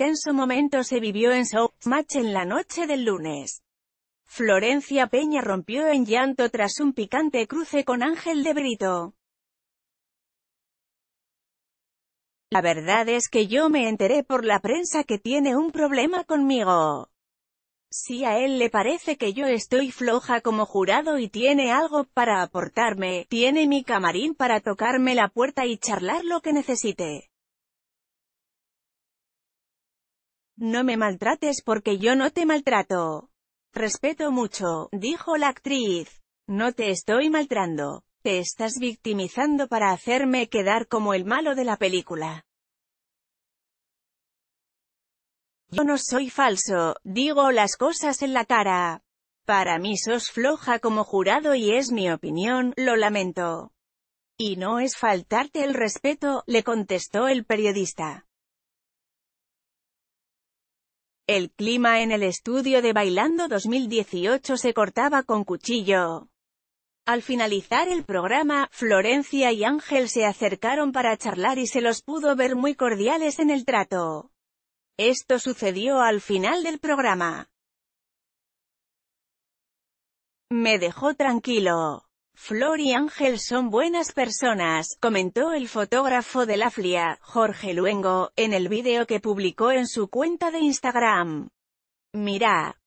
intenso momento se vivió en Match en la noche del lunes. Florencia Peña rompió en llanto tras un picante cruce con Ángel de Brito. La verdad es que yo me enteré por la prensa que tiene un problema conmigo. Si a él le parece que yo estoy floja como jurado y tiene algo para aportarme, tiene mi camarín para tocarme la puerta y charlar lo que necesite. No me maltrates porque yo no te maltrato. Respeto mucho, dijo la actriz. No te estoy maltrando. Te estás victimizando para hacerme quedar como el malo de la película. Yo no soy falso, digo las cosas en la cara. Para mí sos floja como jurado y es mi opinión, lo lamento. Y no es faltarte el respeto, le contestó el periodista. El clima en el estudio de Bailando 2018 se cortaba con cuchillo. Al finalizar el programa, Florencia y Ángel se acercaron para charlar y se los pudo ver muy cordiales en el trato. Esto sucedió al final del programa. Me dejó tranquilo. Flor y Ángel son buenas personas, comentó el fotógrafo de la FLIA, Jorge Luengo, en el vídeo que publicó en su cuenta de Instagram. Mira.